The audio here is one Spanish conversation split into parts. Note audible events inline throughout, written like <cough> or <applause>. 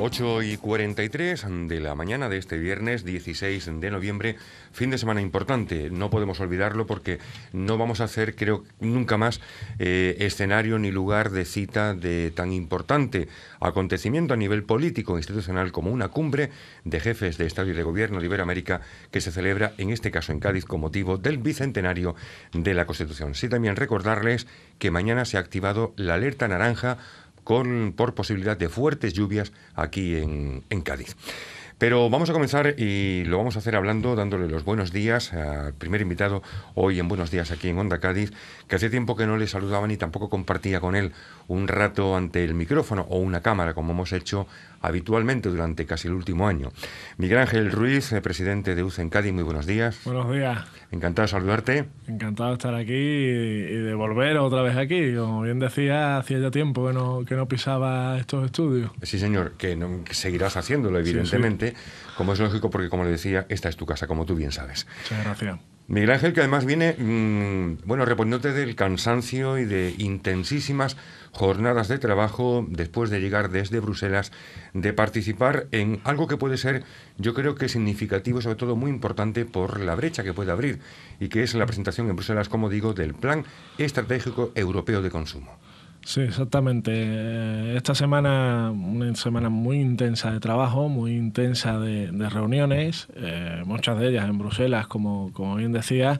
8 y 43 de la mañana de este viernes 16 de noviembre, fin de semana importante, no podemos olvidarlo porque no vamos a hacer, creo, nunca más eh, escenario ni lugar de cita de tan importante acontecimiento a nivel político e institucional como una cumbre de jefes de Estado y de Gobierno de Iberoamérica que se celebra en este caso en Cádiz con motivo del bicentenario de la Constitución. Sí, también recordarles que mañana se ha activado la alerta naranja por posibilidad de fuertes lluvias aquí en, Cádiz. Pero vamos a comenzar y lo vamos a hacer hablando, dándole los buenos días al primer invitado hoy en Buenos Días aquí en Onda Cádiz, que hace tiempo que no le saludaba ni tampoco compartía con él un rato ante el micrófono o una cámara, como hemos hecho habitualmente durante casi el último año. Miguel Ángel Ruiz, eh, presidente de UCE en Cádiz, muy buenos días. Buenos días. Encantado de saludarte. Encantado de estar aquí y de volver otra vez aquí. Como bien decía, hacía ya tiempo que no, que no pisaba estos estudios. Sí, señor, que, seguirás haciéndolo, evidentemente, como es lógico, porque como le decía, esta es tu casa, como tú bien sabes. Muchas gracias. Miguel Ángel, que además viene, mm, bueno, reponiéndote del cansancio y de intensísimas jornadas de trabajo después de llegar desde Bruselas, de participar en algo que puede ser, yo creo que significativo, sobre todo muy importante por la brecha que puede abrir y que es la presentación en Bruselas, como digo, del Plan Estratégico Europeo de Consumo. Sí, exactamente. Eh, esta semana, una semana muy intensa de trabajo, muy intensa de, reuniones, eh, muchas de ellas en Bruselas, como, bien decía,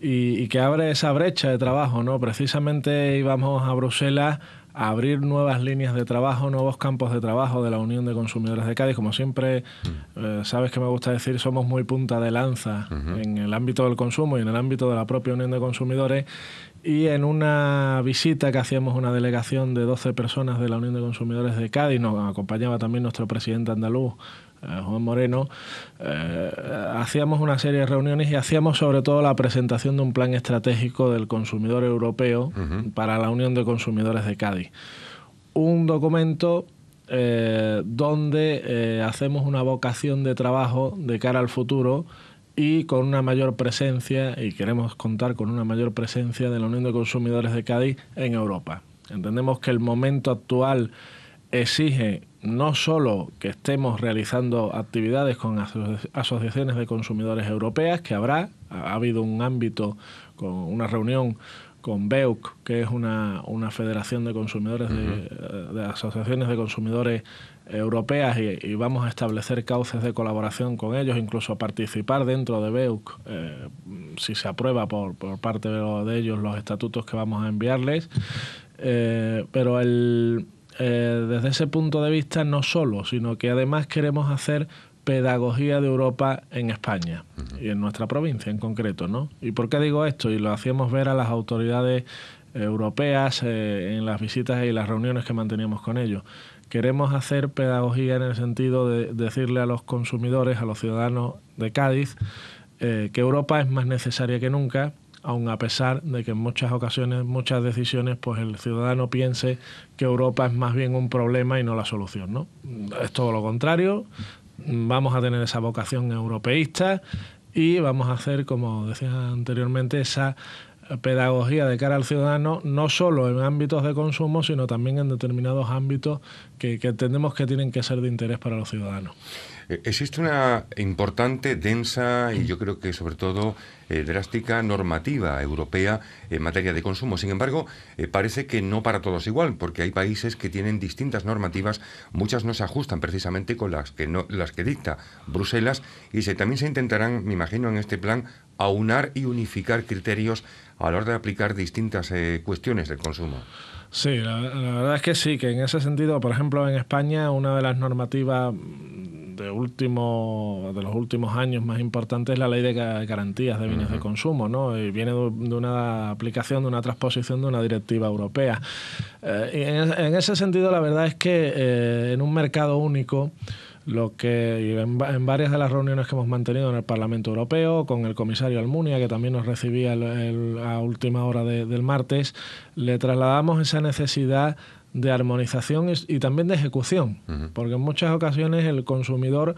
y, que abre esa brecha de trabajo, ¿no? Precisamente íbamos a Bruselas a abrir nuevas líneas de trabajo, nuevos campos de trabajo de la Unión de Consumidores de Cádiz. Como siempre, mm. eh, sabes que me gusta decir, somos muy punta de lanza en el ámbito del consumo y en el ámbito de la propia Unión de Consumidores y en una visita que hacíamos una delegación de 12 personas de la Unión de Consumidores de Cádiz, nos acompañaba también nuestro presidente andaluz, eh, Juan Moreno, eh, hacíamos una serie de reuniones y hacíamos sobre todo la presentación de un plan estratégico del consumidor europeo para la Unión de Consumidores de Cádiz. Un documento eh, donde hacemos una vocación de trabajo de cara al futuro y con una mayor presencia, y queremos contar con una mayor presencia de la Unión de Consumidores de Cádiz en Europa. Entendemos que el momento actual exige no solo que estemos realizando actividades con asociaciones de consumidores europeas, que habrá, ha habido un ámbito con una reunión con BEUC, que es una, federación de consumidores, de, eh, de, asociaciones de consumidores europeas y, vamos a establecer cauces de colaboración con ellos, incluso a participar dentro de BEUC, eh, si se aprueba por, por parte de, ellos los estatutos que vamos a enviarles. Eh, pero eh, desde ese punto de vista no solo, sino que además queremos hacer pedagogía de Europa en España y en nuestra provincia en concreto, ¿no? ¿Y por qué digo esto? Y lo hacíamos ver a las autoridades europeas en las visitas y las reuniones que manteníamos con ellos. Queremos hacer pedagogía en el sentido de decirle a los consumidores, a los ciudadanos de Cádiz, eh, que Europa es más necesaria que nunca, aun a pesar de que en muchas ocasiones, muchas decisiones, pues el ciudadano piense que Europa es más bien un problema y no la solución. ¿no? Es todo lo contrario, vamos a tener esa vocación europeísta y vamos a hacer, como decía anteriormente, esa pedagogía de cara al ciudadano, no solo en ámbitos de consumo, sino también en determinados ámbitos que, entendemos que tienen que ser de interés para los ciudadanos. Eh, existe una importante, densa y yo creo que sobre todo eh, drástica normativa europea en materia de consumo. Sin embargo, eh, parece que no para todos igual, porque hay países que tienen distintas normativas, muchas no se ajustan precisamente con las que, no, las que dicta Bruselas y se, también se intentarán, me imagino, en este plan aunar y unificar criterios a la hora de aplicar distintas eh, cuestiones de consumo. Sí, la, verdad es que sí, que en ese sentido, por ejemplo, en España una de las normativas de, último, de los últimos años más importantes es la ley de garantías de bienes de consumo, ¿no? Y viene de, una aplicación, de una transposición de una directiva europea. Eh, en, ese sentido, la verdad es que eh, en un mercado único, lo que en, varias de las reuniones que hemos mantenido en el Parlamento Europeo, con el comisario Almunia, que también nos recibía el, a última hora del martes, le trasladamos esa necesidad de armonización y, también de ejecución, porque en muchas ocasiones el consumidor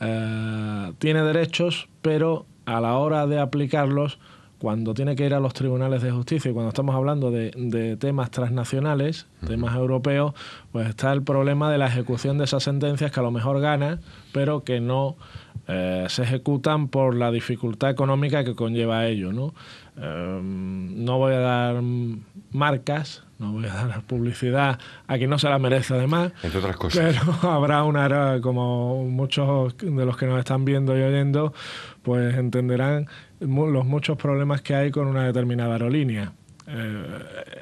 eh, tiene derechos, pero a la hora de aplicarlos cuando tiene que ir a los tribunales de justicia y cuando estamos hablando de, temas transnacionales, temas europeos, pues está el problema de la ejecución de esas sentencias que a lo mejor gana, pero que no eh, se ejecutan por la dificultad económica que conlleva ello. Em, ¿no? voy a dar marcas, no voy a dar publicidad a quien no se la merece además. Entre otras cosas. Pero <laughs> habrá una, como muchos de los que nos están viendo y oyendo, pues entenderán los muchos problemas que hay con una determinada aerolínea. Eh,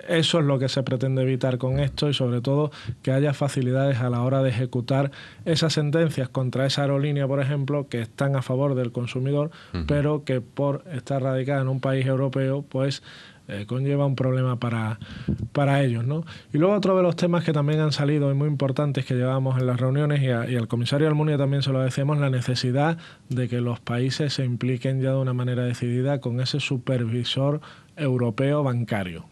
eso es lo que se pretende evitar con esto y sobre todo que haya facilidades a la hora de ejecutar esas sentencias contra esa aerolínea, por ejemplo, que están a favor del consumidor, pero que por estar radicada en un país europeo, pues eh, conlleva un problema para, para ellos. ¿no? Y luego otro de los temas que también han salido y muy importantes que llevamos en las reuniones y, al comisario Almunia también se lo decíamos, la necesidad de que los países se impliquen ya de una manera decidida con ese supervisor europeo bancario.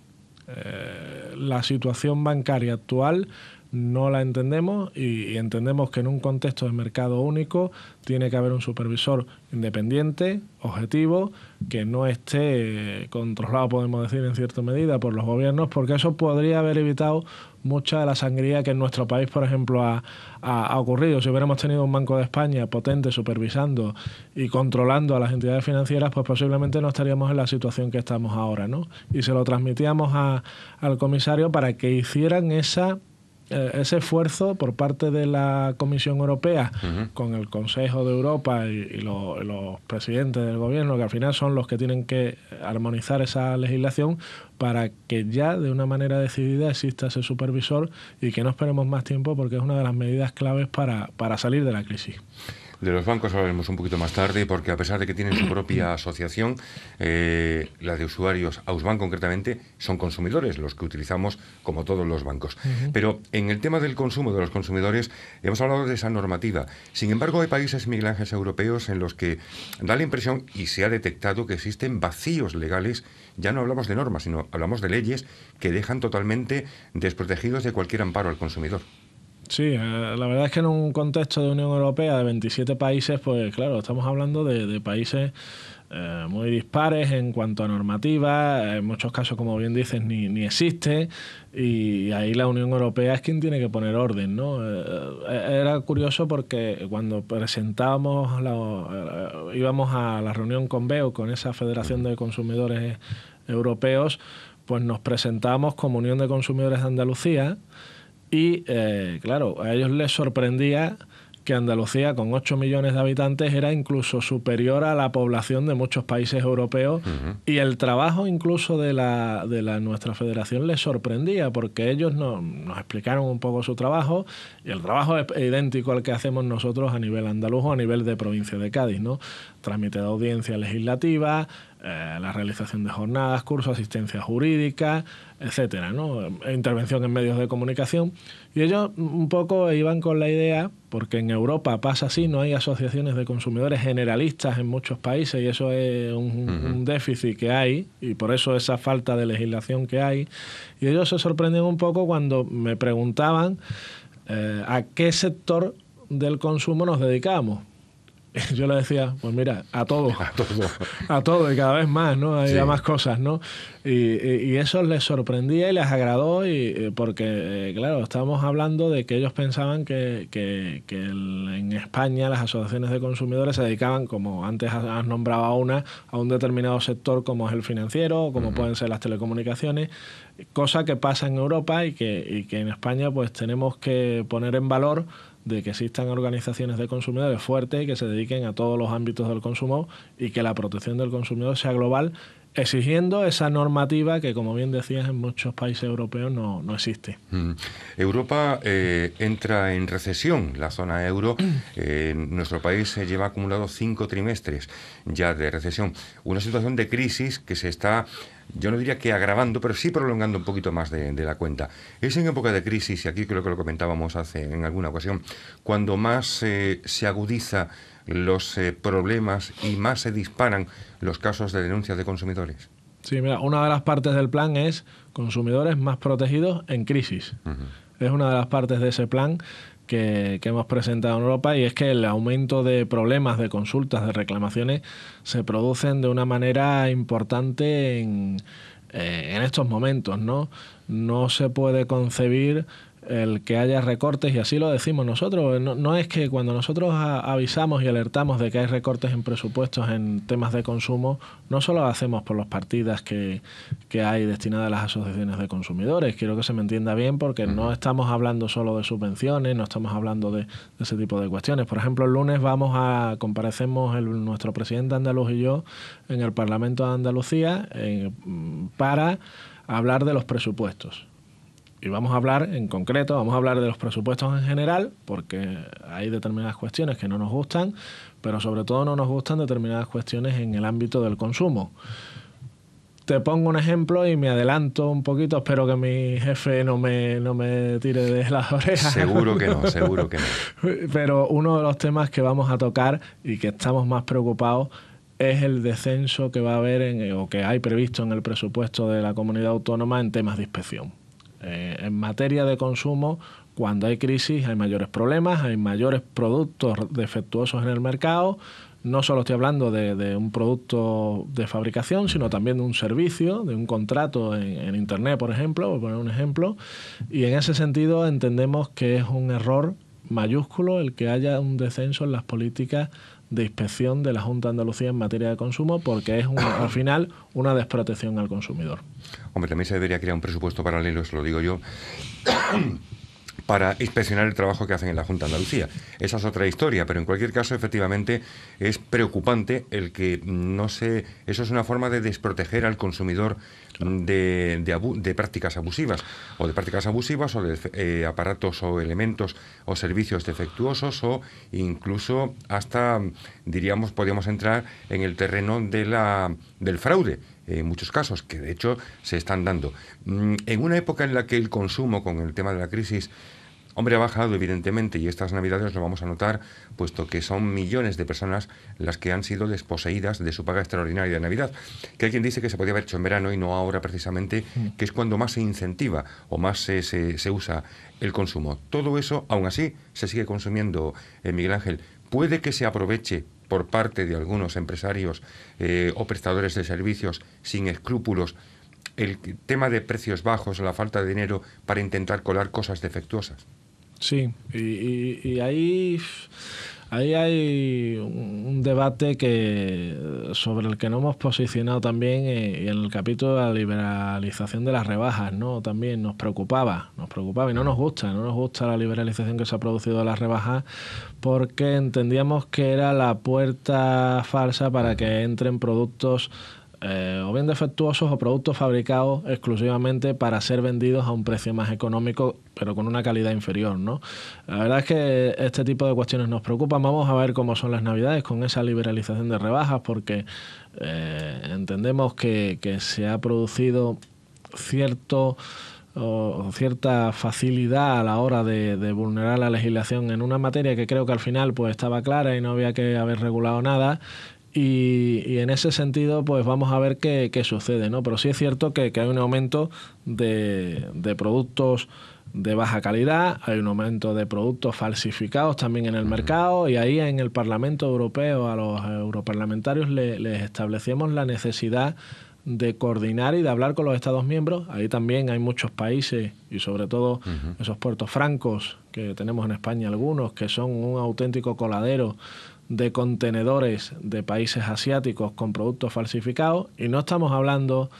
Eh, la situación bancaria actual no la entendemos y, entendemos que en un contexto de mercado único tiene que haber un supervisor independiente, objetivo, que no esté controlado, podemos decir, en cierta medida por los gobiernos, porque eso podría haber evitado mucha de la sangría que en nuestro país, por ejemplo, ha, ocurrido. Si hubiéramos tenido un Banco de España potente supervisando y controlando a las entidades financieras, pues posiblemente no estaríamos en la situación que estamos ahora, ¿no? Y se lo transmitíamos al comisario para que hicieran esa eh, ese esfuerzo por parte de la Comisión Europea con el Consejo de Europa y, y, los presidentes del gobierno, que al final son los que tienen que armonizar esa legislación para que ya de una manera decidida exista ese supervisor y que no esperemos más tiempo porque es una de las medidas claves para, para salir de la crisis. De los bancos hablaremos un poquito más tarde, porque a pesar de que tienen su propia <clears throat> asociación, eh, la de usuarios, Ausbank concretamente, son consumidores, los que utilizamos como todos los bancos. Pero en el tema del consumo de los consumidores, hemos hablado de esa normativa. Sin embargo, hay países, Miguel Ángel, europeos en los que da la impresión y se ha detectado que existen vacíos legales. Ya no hablamos de normas, sino hablamos de leyes que dejan totalmente desprotegidos de cualquier amparo al consumidor. Sí, eh, la verdad es que en un contexto de Unión Europea de 27 países, pues claro, estamos hablando de, países eh, muy dispares en cuanto a normativa, en muchos casos, como bien dices, ni, ni existe, y ahí la Unión Europea es quien tiene que poner orden. ¿no? Eh, era curioso porque cuando presentábamos, íbamos a la reunión con BEO, con esa Federación de Consumidores Europeos, pues nos presentamos como Unión de Consumidores de Andalucía y eh, claro, a ellos les sorprendía que Andalucía, con 8 millones de habitantes, era incluso superior a la población de muchos países europeos. Y el trabajo incluso de, la, de la, nuestra federación les sorprendía, porque ellos nos explicaron un poco su trabajo, y el trabajo es idéntico al que hacemos nosotros a nivel andaluz o a nivel de provincia de Cádiz, ¿no? Trámite de audiencia legislativa, eh, la realización de jornadas, cursos, asistencia jurídica, etcétera, ¿no? intervención en medios de comunicación. Y ellos un poco iban con la idea, porque en Europa pasa así, no hay asociaciones de consumidores generalistas en muchos países y eso es un, déficit que hay y por eso esa falta de legislación que hay. Y ellos se sorprendieron un poco cuando me preguntaban eh, a qué sector del consumo nos dedicamos <laughs> yo le decía, pues mira, <laughs> a todo, a todo, y cada vez más, ¿no? hay más cosas, ¿no? Y, eso les sorprendía y les agradó y, eh, porque, eh, claro, estábamos hablando de que ellos pensaban que, en España las asociaciones de consumidores se dedicaban, como antes has nombrado a una, a un determinado sector como es el financiero, como pueden ser las telecomunicaciones, cosa que pasa en Europa y que, y que en España pues tenemos que poner en valor de que existan organizaciones de consumidores fuertes que se dediquen a todos los ámbitos del consumo y que la protección del consumidor sea global exigiendo esa normativa que, como bien decías, en muchos países europeos no, no existe. Mm. Europa eh, entra en recesión, la zona euro. <clears throat> Eh, nuestro país se lleva acumulado cinco trimestres ya de recesión. Una situación de crisis que se está yo no diría que agravando, pero sí prolongando un poquito más de, la cuenta. Es en época de crisis, y aquí creo que lo comentábamos hace en alguna ocasión, cuando más eh, se agudiza los eh, problemas y más se disparan los casos de denuncias de consumidores? Sí, mira, una de las partes del plan es consumidores más protegidos en crisis. Es una de las partes de ese plan que, hemos presentado en Europa y es que el aumento de problemas, de consultas, de reclamaciones se producen de una manera importante en, eh, en estos momentos, ¿no? No se puede concebir el que haya recortes, y así lo decimos nosotros, no, es que cuando nosotros avisamos y alertamos de que hay recortes en presupuestos en temas de consumo, no solo lo hacemos por las partidas que, hay destinadas a las asociaciones de consumidores, quiero que se me entienda bien porque no estamos hablando solo de subvenciones, no estamos hablando de, ese tipo de cuestiones. Por ejemplo, el lunes vamos a, comparecemos nuestro presidente andaluz y yo en el Parlamento de Andalucía eh, para hablar de los presupuestos y vamos a hablar en concreto, vamos a hablar de los presupuestos en general, porque hay determinadas cuestiones que no nos gustan, pero sobre todo no nos gustan determinadas cuestiones en el ámbito del consumo. Te pongo un ejemplo y me adelanto un poquito, espero que mi jefe no me, me tire de las <laughs> orejas. Seguro que no, seguro que no. <laughs> Pero uno de los temas que vamos a tocar y que estamos más preocupados es el descenso que va a haber en, o que hay previsto en el presupuesto de la comunidad autónoma en temas de inspección. Eh, en materia de consumo, cuando hay crisis hay mayores problemas, hay mayores productos defectuosos en el mercado. No solo estoy hablando de, un producto de fabricación, sino también de un servicio, de un contrato en, Internet, por ejemplo, a poner un ejemplo. Y en ese sentido entendemos que es un error mayúsculo el que haya un descenso en las políticas de inspección de la Junta de Andalucía en materia de consumo porque es <coughs> al final una desprotección al consumidor. Hombre, también se debería crear un presupuesto paralelo, eso lo digo yo para inspeccionar el trabajo que hacen en la Junta de Andalucía. Esa es otra historia, pero en cualquier caso, efectivamente, es preocupante el que no se... Eso es una forma de desproteger al consumidor de, prácticas abusivas, o de prácticas abusivas, o de eh, aparatos o elementos o servicios defectuosos, o incluso hasta, diríamos, podríamos entrar en el terreno del fraude eh, en muchos casos, que de hecho se están dando. Mm, en una época en la que el consumo con el tema de la crisis Hombre, ha bajado evidentemente y estas navidades lo vamos a notar, puesto que son millones de personas las que han sido desposeídas de su paga extraordinaria de Navidad, que alguien dice que se podía haber hecho en verano y no ahora precisamente, mm. que es cuando más se incentiva o más se, se, usa el consumo. Todo eso, aún así, se sigue consumiendo, eh, Miguel Ángel. Puede que se aproveche por parte de algunos empresarios eh, o prestadores de servicios sin escrúpulos el tema de precios bajos, la falta de dinero para intentar colar cosas defectuosas. Sí, y ahí Ahí hay un debate que, sobre el que no hemos posicionado también eh, en el capítulo de la liberalización de las rebajas, ¿no? También nos preocupaba, nos preocupaba y no nos gusta, no nos gusta la liberalización que se ha producido de las rebajas porque entendíamos que era la puerta falsa para que entren productos eh, o bien defectuosos o productos fabricados exclusivamente para ser vendidos a un precio más económico, pero con una calidad inferior. ¿no? La verdad es que este tipo de cuestiones nos preocupan. Vamos a ver cómo son las navidades con esa liberalización de rebajas, porque eh, entendemos que, se ha producido cierto o cierta facilidad a la hora de, de, vulnerar la legislación en una materia que creo que al final pues estaba clara y no había que haber regulado nada y, en ese sentido, pues vamos a ver qué, sucede, ¿no? Pero sí es cierto que, hay un aumento de, de, productos de baja calidad, hay un aumento de productos falsificados también en el mercado y ahí en el Parlamento Europeo a los europarlamentarios les establecemos la necesidad de coordinar y de hablar con los Estados miembros. Ahí también hay muchos países y sobre todo esos puertos francos que tenemos en España algunos, que son un auténtico coladero de contenedores de países asiáticos con productos falsificados y no estamos hablando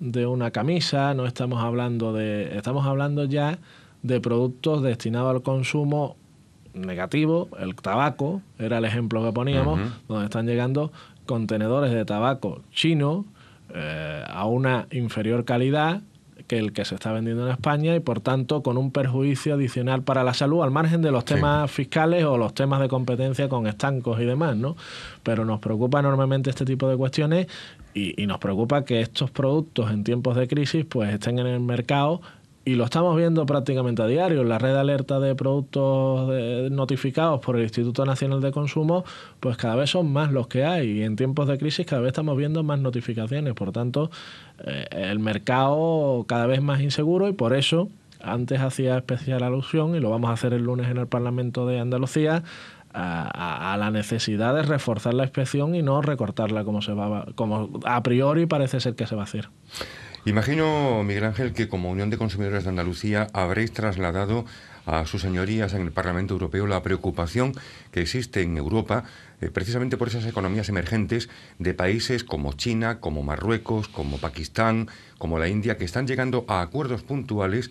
de una camisa, no estamos hablando de estamos hablando ya de productos destinados al consumo negativo, el tabaco era el ejemplo que poníamos, donde están llegando contenedores de tabaco chino eh, a una inferior calidad que el que se está vendiendo en España y por tanto con un perjuicio adicional para la salud al margen de los temas fiscales o los temas de competencia con estancos y demás, ¿no? Pero nos preocupa enormemente este tipo de cuestiones y, y nos preocupa que estos productos en tiempos de crisis pues estén en el mercado y lo estamos viendo prácticamente a diario en la red alerta de productos notificados por el Instituto Nacional de Consumo, pues cada vez son más los que hay y en tiempos de crisis cada vez estamos viendo más notificaciones. Por tanto, eh, el mercado cada vez más inseguro y por eso antes hacía especial alusión y lo vamos a hacer el lunes en el Parlamento de Andalucía a, la necesidad de reforzar la inspección y no recortarla como se va como a priori parece ser que se va a hacer. Imagino, Miguel Ángel, que como Unión de Consumidores de Andalucía habréis trasladado a sus señorías en el Parlamento Europeo la preocupación que existe en Europa eh, precisamente por esas economías emergentes de países como China, como Marruecos, como Pakistán, como la India, que están llegando a acuerdos puntuales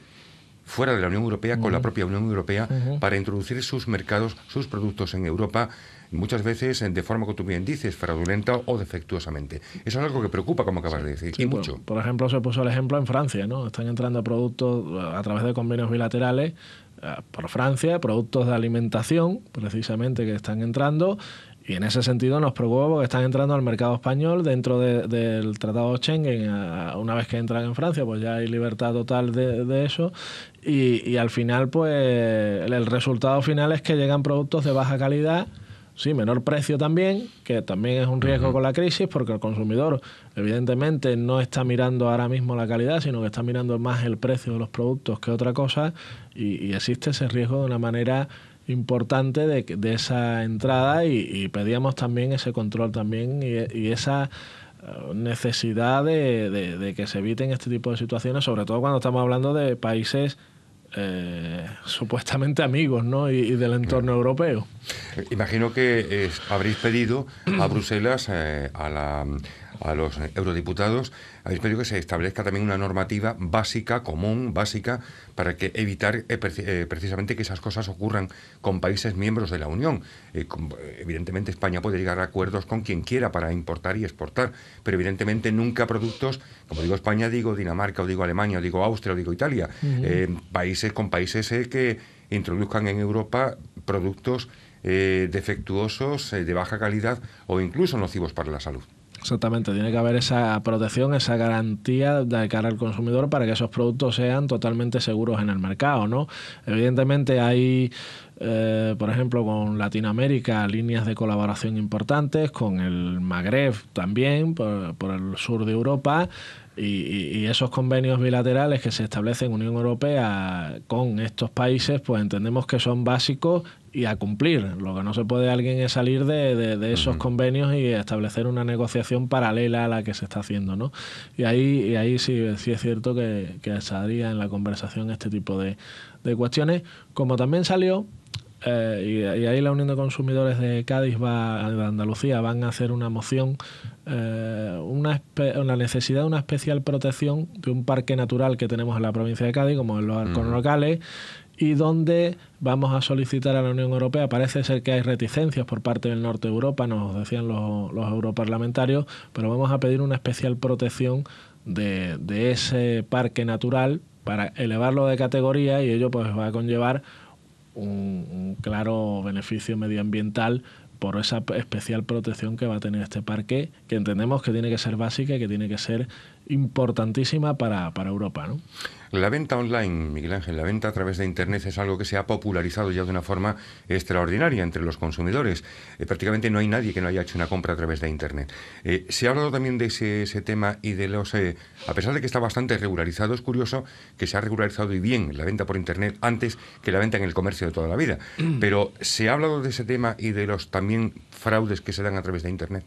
fuera de la Unión Europea, con la propia Unión Europea, para introducir sus mercados, sus productos en Europa muchas veces eh, de forma que tú bien dices, fraudulenta o defectuosamente. Eso es algo que preocupa, como acabas de decir, mucho. Por ejemplo, se puso el ejemplo en Francia, ¿no? Están entrando productos eh, a través de convenios bilaterales eh, por Francia, productos de alimentación, precisamente, que están entrando, y en ese sentido nos preocupa porque están entrando al mercado español dentro del Tratado Schengen. Una vez que entran en Francia, pues ya hay libertad total de, eso. Y, y, al final, pues el resultado final es que llegan productos de baja calidad Sí, menor precio también, que también es un riesgo con la crisis porque el consumidor evidentemente no está mirando ahora mismo la calidad, sino que está mirando más el precio de los productos que otra cosa y, existe ese riesgo de una manera importante de, esa entrada y, pedíamos también ese control también y, esa eh, necesidad de que se eviten este tipo de situaciones, sobre todo cuando estamos hablando de países eh, supuestamente amigos ¿no? y, del entorno europeo. Eh, imagino que eh, habréis pedido a Bruselas, a la a los eurodiputados, habéis pedido que se establezca también una normativa básica, común, básica, para que evitar eh, eh, precisamente que esas cosas ocurran con países miembros de la Unión. Eh, evidentemente España puede llegar a acuerdos con quien quiera para importar y exportar, pero evidentemente nunca productos, como digo España, digo Dinamarca, o digo Alemania, o digo Austria, o digo Italia, países con países que introduzcan en Europa productos defectuosos, de baja calidad o incluso nocivos para la salud. Exactamente, tiene que haber esa protección, esa garantía de cara al consumidor para que esos productos sean totalmente seguros en el mercado, ¿no? Evidentemente hay eh, por ejemplo, con Latinoamérica, líneas de colaboración importantes, con el Magreb también, por, el sur de Europa, y, y, esos convenios bilaterales que se establecen Unión Europea con estos países, pues entendemos que son básicos y a cumplir. Lo que no se puede alguien es salir de, esos convenios y establecer una negociación paralela a la que se está haciendo. ¿no? Y ahí, y ahí sí, es cierto que, saldría en la conversación este tipo de, de cuestiones, como también salió eh, y, ahí la Unión de Consumidores de Cádiz va, de Andalucía van a hacer una moción, eh, una, una, necesidad de una especial protección de un parque natural que tenemos en la provincia de Cádiz, como en los arcos locales, y donde vamos a solicitar a la Unión Europea. Parece ser que hay reticencias por parte del norte de Europa, nos decían los, los europarlamentarios, pero vamos a pedir una especial protección de, ese parque natural para elevarlo de categoría y ello pues va a conllevar un claro beneficio medioambiental por esa especial protección que va a tener este parque, que entendemos que tiene que ser básica y que tiene que ser importantísima para, Europa. ¿no? La venta online, Miguel Ángel, la venta a través de Internet es algo que se ha popularizado ya de una forma extraordinaria entre los consumidores. Eh, prácticamente no hay nadie que no haya hecho una compra a través de Internet. Eh, se ha hablado también de ese, tema y de los... Eh, a pesar de que está bastante regularizado, es curioso que se ha regularizado y bien la venta por Internet antes que la venta en el comercio de toda la vida. Mm. Pero se ha hablado de ese tema y de los también fraudes que se dan a través de Internet.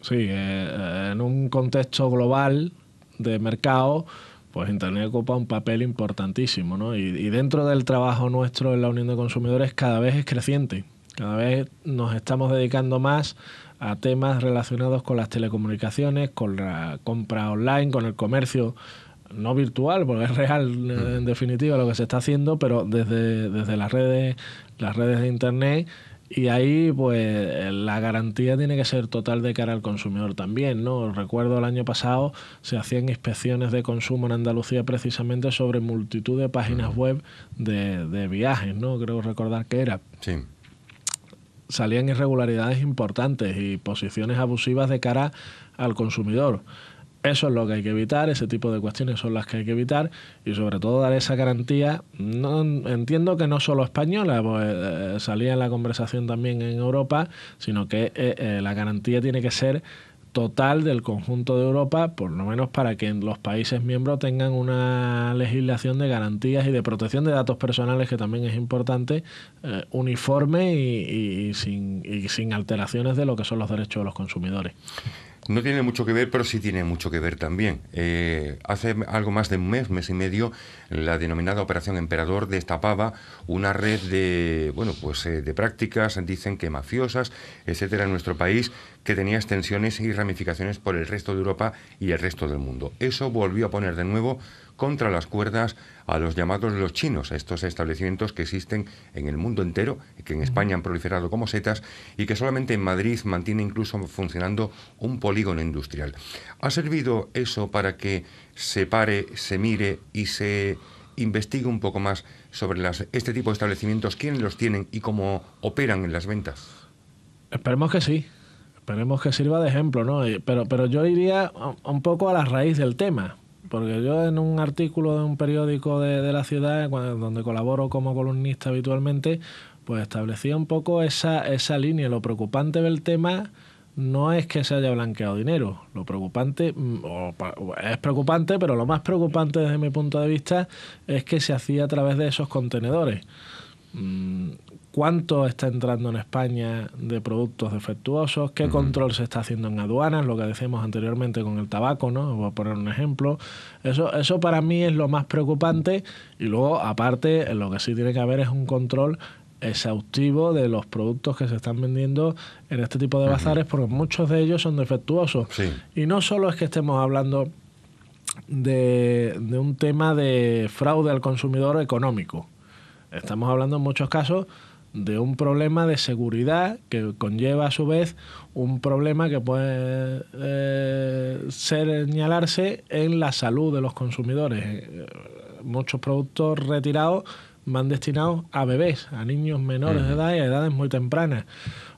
Sí, en un contexto global de mercado, pues Internet ocupa un papel importantísimo, ¿no? Y, dentro del trabajo nuestro en la Unión de Consumidores cada vez es creciente, cada vez nos estamos dedicando más a temas relacionados con las telecomunicaciones, con la compra online, con el comercio no virtual, porque es real en mm. definitiva lo que se está haciendo, pero desde, desde las redes, las redes de internet y ahí, pues, la garantía tiene que ser total de cara al consumidor también, ¿no? Recuerdo el año pasado se hacían inspecciones de consumo en Andalucía precisamente sobre multitud de páginas web de, de, viajes, ¿no? Creo recordar que era. Salían irregularidades importantes y posiciones abusivas de cara al consumidor. Eso es lo que hay que evitar, ese tipo de cuestiones son las que hay que evitar y sobre todo dar esa garantía. No, entiendo que no solo española, pues eh, salía en la conversación también en Europa, sino que eh, eh, la garantía tiene que ser total del conjunto de Europa, por lo menos para que los países miembros tengan una legislación de garantías y de protección de datos personales, que también es importante, uniforme sin, y sin alteraciones de lo que son los derechos de los consumidores. No tiene mucho que ver, pero sí tiene mucho que ver también. Eh, hace algo más de un mes, mes y medio, la denominada Operación Emperador destapaba una red de, bueno, pues eh, de prácticas, dicen que mafiosas, etcétera, en nuestro país, que tenía extensiones y ramificaciones por el resto de Europa y el resto del mundo. Eso volvió a poner de nuevo contra las cuerdas a los llamados los chinos, ...a estos establecimientos que existen en el mundo entero, que en España han proliferado como setas y que solamente en Madrid mantiene incluso funcionando un polígono industrial. ¿Ha servido eso para que se pare, se mire y se investigue un poco más sobre las, este tipo de establecimientos, quiénes los tienen y cómo operan en las ventas? Esperemos que sí. Esperemos que sirva de ejemplo, ¿no? Eh, pero, pero yo iría un poco a la raíz del tema, porque yo en un artículo de un periódico de, la ciudad, donde colaboro como columnista habitualmente, pues establecía un poco esa, esa línea. Lo preocupante del tema no es que se haya blanqueado dinero. Lo preocupante, mm, es preocupante, pero lo más preocupante desde mi punto de vista es que se hacía a través de esos contenedores. Mm, cuánto está entrando en España de productos defectuosos, qué control se está haciendo en aduanas, lo que decíamos anteriormente con el tabaco, ¿no? Voy a poner un ejemplo. Eso, eso para mí es lo más preocupante y luego, aparte, lo que sí tiene que haber es un control exhaustivo de los productos que se están vendiendo en este tipo de bazares porque muchos de ellos son defectuosos. Y no solo es que estemos hablando de, de un tema de fraude al consumidor económico, estamos hablando en muchos casos de un problema de seguridad que conlleva a su vez un problema que puede eh, señalarse en la salud de los consumidores. Eh, muchos productos retirados van destinados a bebés, a niños menores de edad y a edades muy tempranas.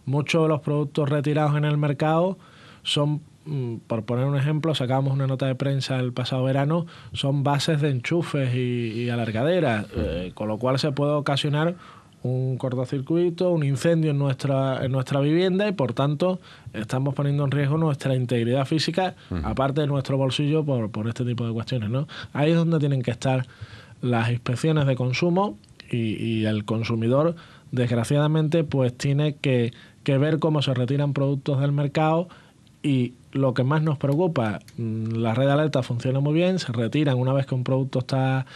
Muchos de los productos retirados en el mercado son, mm, por poner un ejemplo, sacamos una nota de prensa el pasado verano, son bases de enchufes y, alargaderas, eh, con lo cual se puede ocasionar un cortocircuito, un incendio en nuestra, en nuestra vivienda y por tanto estamos poniendo en riesgo nuestra integridad física, aparte de nuestro bolsillo, por, por este tipo de cuestiones. ¿no? Ahí es donde tienen que estar las inspecciones de consumo y, el consumidor, desgraciadamente, pues tiene que, que ver cómo se retiran productos del mercado y lo que más nos preocupa, mm, la red alerta funciona muy bien, se retiran una vez que un producto está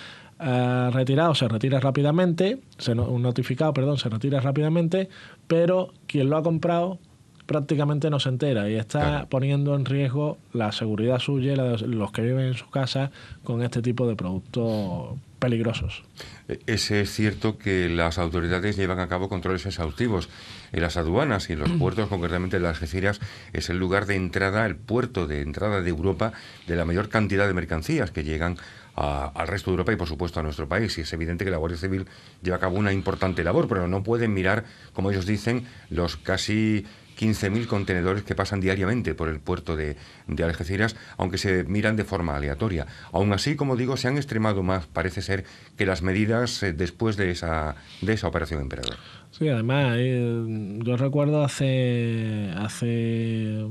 eh, retirado se retira rápidamente, un notificado, perdón, se retira rápidamente, pero quien lo ha comprado prácticamente no se entera y está poniendo en riesgo la seguridad suya la de los que viven en sus casas con este tipo de productos peligrosos. E-, ese es cierto que las autoridades llevan a cabo controles exhaustivos en las aduanas y en los <clears throat> puertos, concretamente en las Algeciras, es el lugar de entrada, el puerto de entrada de Europa de la mayor cantidad de mercancías que llegan al resto de Europa y, por supuesto, a nuestro país. Y es evidente que la Guardia Civil lleva a cabo una importante labor, pero no pueden mirar, como ellos dicen, los casi 15.000 contenedores que pasan diariamente por el puerto de, Algeciras, aunque se miran de forma aleatoria. Aún así, como digo, se han extremado más, parece ser, que las medidas eh, después de esa, de esa operación Emperador. Sí, además, eh, yo recuerdo hace, hace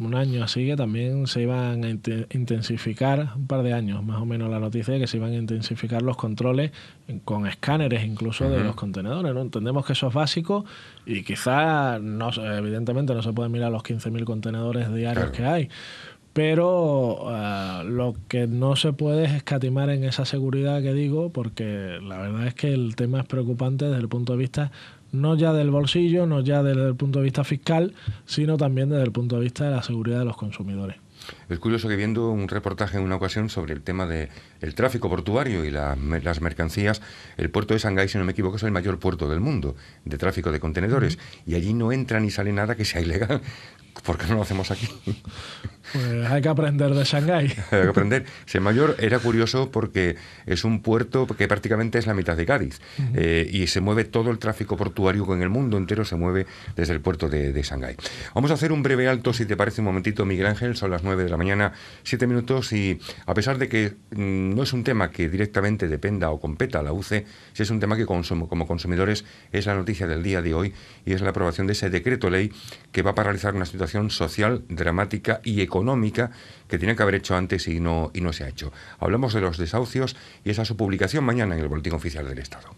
un año así que también se iban a intensificar, un par de años más o menos la noticia, de que se iban a intensificar los controles con escáneres incluso de los contenedores. Entendemos que eso es básico y quizás, no, evidentemente, no se pueden mirar los 15.000 contenedores diarios que hay. Pero eh, lo que no se puede es escatimar en esa seguridad que digo, porque la verdad es que el tema es preocupante desde el punto de vista no ya del bolsillo, no ya desde el punto de vista fiscal, sino también desde el punto de vista de la seguridad de los consumidores. Es curioso que viendo un reportaje en una ocasión sobre el tema del el tráfico portuario y las mercancías, el puerto de Shanghái, si no me equivoco, es el mayor puerto del mundo de tráfico de contenedores. Y allí no entra ni sale nada que sea ilegal. <laughs> ¿Por qué no lo hacemos aquí? <laughs> Pues hay que aprender de Shanghái. <laughs> hay que aprender. mayor era curioso porque es un puerto que prácticamente es la mitad de Cádiz eh, y se mueve todo el tráfico portuario en el mundo entero, se mueve desde el puerto de, de Shanghái. Vamos a hacer un breve alto, si te parece un momentito, Miguel Ángel, son las 9 de la mañana, siete minutos y a pesar de que mm, no es un tema que directamente dependa o competa a la UCE, sí es un tema que como consumidores es la noticia del día de hoy y es la aprobación de ese decreto ley que va a paralizar una situación social, dramática y económica que tiene que haber hecho antes y no, y no se ha hecho. Hablamos de los desahucios y esa es su publicación mañana en el Boletín Oficial del Estado.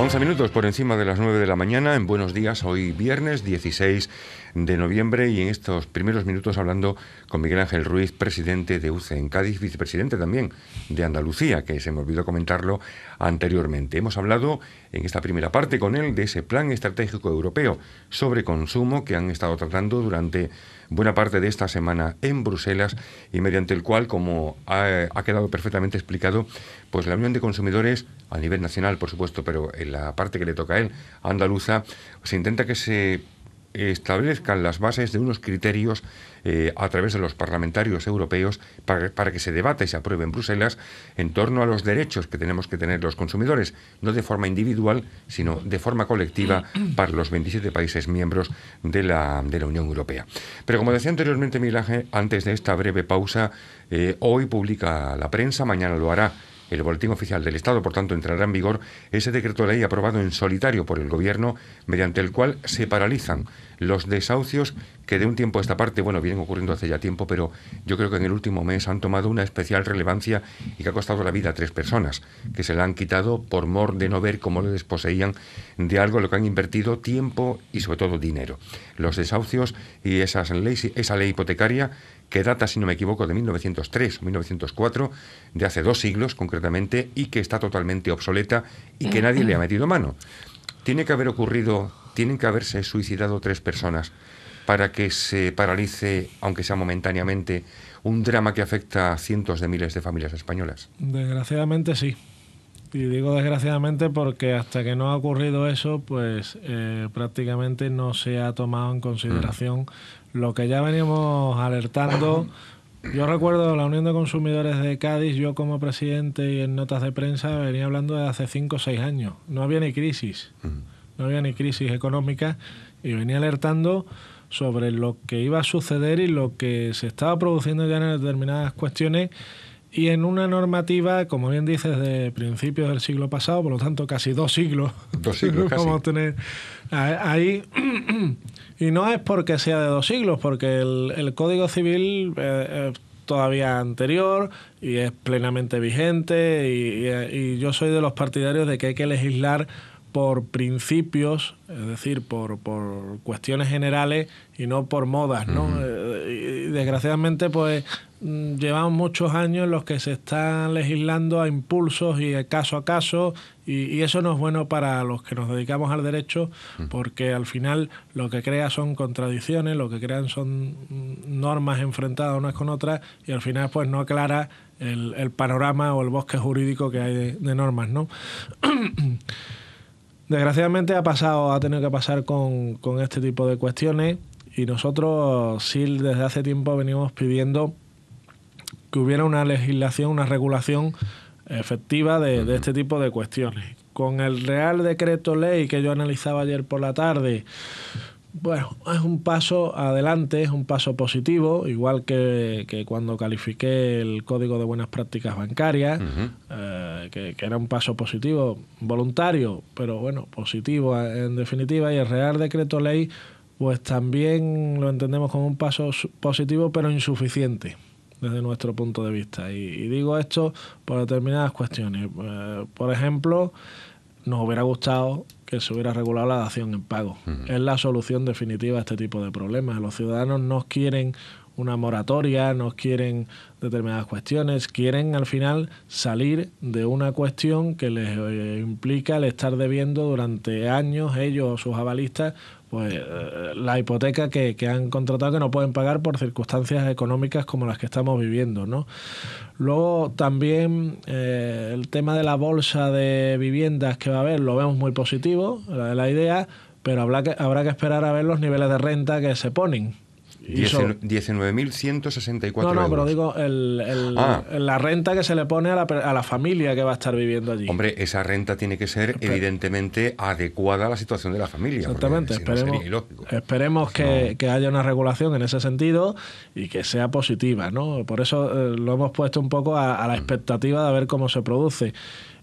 11 minutos por encima de las 9 de la mañana en Buenos Días, hoy viernes 16 de noviembre y en estos primeros minutos hablando con Miguel Ángel Ruiz, presidente de UCE en Cádiz, vicepresidente también de Andalucía, que se me olvidó comentarlo anteriormente. Hemos hablado en esta primera parte con él de ese plan estratégico europeo sobre consumo que han estado tratando durante buena parte de esta semana en Bruselas y mediante el cual, como ha, quedado perfectamente explicado, pues la Unión de Consumidores, a nivel nacional, por supuesto, pero en la parte que le toca a él, andaluza, se intenta que se establezcan las bases de unos criterios eh, a través de los parlamentarios europeos para, que se debata y se apruebe en Bruselas en torno a los derechos que tenemos que tener los consumidores, no de forma individual, sino de forma colectiva <clears throat> para los 27 países miembros de la, de la Unión Europea. Pero como decía anteriormente Miguel antes de esta breve pausa, eh, hoy publica la prensa, mañana lo hará el Boletín Oficial del Estado, por tanto, entrará en vigor ese decreto de ley aprobado en solitario por el Gobierno, mediante el cual se paralizan los desahucios que de un tiempo a esta parte, bueno, vienen ocurriendo hace ya tiempo, pero yo creo que en el último mes han tomado una especial relevancia y que ha costado la vida a tres personas, que se la han quitado por mor de no ver cómo le desposeían de algo lo que han invertido tiempo y sobre todo dinero. Los desahucios y esas leyes, esa ley hipotecaria que data, si no me equivoco, de 1903 o 1904, de hace dos siglos concretamente, y que está totalmente obsoleta y que nadie le ha metido mano. Tiene que haber ocurrido, tienen que haberse suicidado tres personas para que se paralice, aunque sea momentáneamente, un drama que afecta a cientos de miles de familias españolas. Desgraciadamente sí. Y digo desgraciadamente porque hasta que no ha ocurrido eso, pues eh, prácticamente no se ha tomado en consideración mm. lo que ya venimos alertando. <clears throat> Yo recuerdo la Unión de Consumidores de Cádiz, yo como presidente y en notas de prensa venía hablando de hace 5 o 6 años. No había ni crisis, no había ni crisis económica y venía alertando sobre lo que iba a suceder y lo que se estaba produciendo ya en determinadas cuestiones y en una normativa, como bien dices, de principios del siglo pasado, por lo tanto casi dos siglos. Dos siglos. <laughs> Casi. a tener Ahí, <clears throat> y no es porque sea de dos siglos, porque el, Código Civil eh, es todavía anterior y es plenamente vigente eh, y, yo soy de los partidarios de que hay que legislar por principios, es decir, por, cuestiones generales y no por modas, ¿no? Eh, y, desgraciadamente, pues Mm, llevamos muchos años los que se están legislando a impulsos y caso a caso y, eso no es bueno para los que nos dedicamos al derecho mm. porque al final lo que crea son contradicciones, lo que crean son normas enfrentadas unas con otras y al final pues no aclara el, panorama o el bosque jurídico que hay de, normas, ¿no? <coughs> Desgraciadamente ha pasado, ha tenido que pasar con, este tipo de cuestiones y nosotros sí desde hace tiempo venimos pidiendo que hubiera una legislación, una regulación efectiva de, este tipo de cuestiones. Con el Real Decreto Ley que yo analizaba ayer por la tarde, bueno, es un paso adelante, es un paso positivo, igual que, cuando califiqué el Código de Buenas Prácticas Bancarias, eh, que, que, era un paso positivo, voluntario, pero bueno, positivo en definitiva, y el Real Decreto Ley, pues también lo entendemos como un paso positivo, pero insuficiente desde nuestro punto de vista. Y, digo esto por determinadas cuestiones. Eh, por ejemplo, nos hubiera gustado que se hubiera regulado la dación en pago. Es la solución definitiva a este tipo de problemas. Los ciudadanos no quieren una moratoria, no quieren determinadas cuestiones, quieren al final salir de una cuestión que les eh, implica el estar debiendo durante años ellos o sus avalistas pues eh, la hipoteca que, han contratado que no pueden pagar por circunstancias económicas como las que estamos viviendo. ¿no? Luego también eh, el tema de la bolsa de viviendas que va a haber lo vemos muy positivo, la, la idea, pero habrá que, habrá que esperar a ver los niveles de renta que se ponen 19.164 No, no, pero digo, ah. el, la renta que se le pone a la, a la, familia que va a estar viviendo allí. Hombre, esa renta tiene que ser evidentemente adecuada a la situación de la familia. Exactamente, esperemos, que, haya una regulación en ese sentido y que sea positiva, Por eso eh, lo hemos puesto un poco a la mm. expectativa de ver cómo se produce.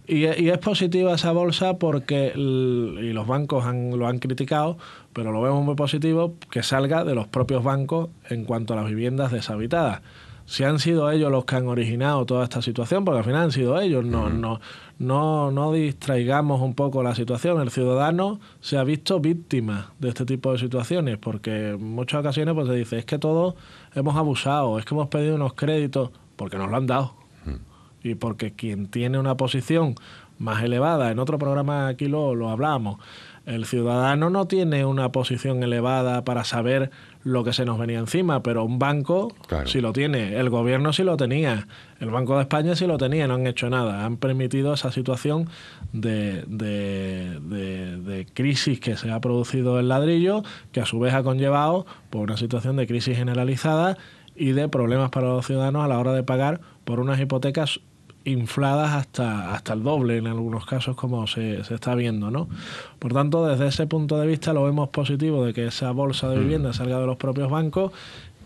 Y, es positiva esa bolsa porque, y los bancos lo han criticado, pero lo vemos muy positivo, que salga de los propios bancos en cuanto a las viviendas deshabitadas. Si han sido ellos los que han originado toda esta situación, porque al final han sido ellos, no, no, no, no distraigamos un poco la situación. El ciudadano se ha visto víctima de este tipo de situaciones, porque en muchas ocasiones pues, se dice, es que todos hemos abusado, es que hemos pedido unos créditos, porque nos lo han dado y porque quien tiene una posición más elevada, en otro programa aquí lo, hablábamos, el ciudadano no tiene una posición elevada para saber lo que se nos venía encima, pero un banco sí lo tiene, el gobierno sí lo tenía, el Banco de España sí lo tenía, no han hecho nada, han permitido esa situación de, crisis que se ha producido en ladrillo, que a su vez ha conllevado por pues, una situación de crisis generalizada y de problemas para los ciudadanos a la hora de pagar por unas hipotecas infladas hasta, hasta el doble en algunos casos, como se, está viendo. ¿no? Por tanto, desde ese punto de vista lo vemos positivo de que esa bolsa de mm. vivienda salga de los propios bancos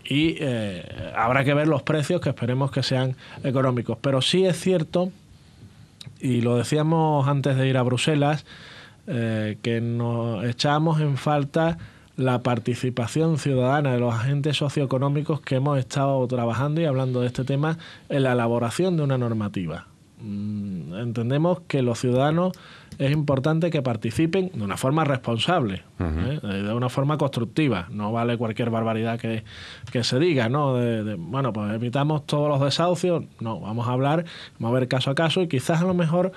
y eh, habrá que ver los precios que esperemos que sean económicos. Pero sí es cierto, y lo decíamos antes de ir a Bruselas, eh, que nos echamos en falta la participación ciudadana de los agentes socioeconómicos que hemos estado trabajando y hablando de este tema en la elaboración de una normativa. Mm, entendemos que los ciudadanos es importante que participen de una forma responsable, ¿eh? de una forma constructiva. No vale cualquier barbaridad que, que se diga, ¿no? bueno, pues evitamos todos los desahucios. No, vamos a hablar, vamos a ver caso a caso y quizás a lo mejor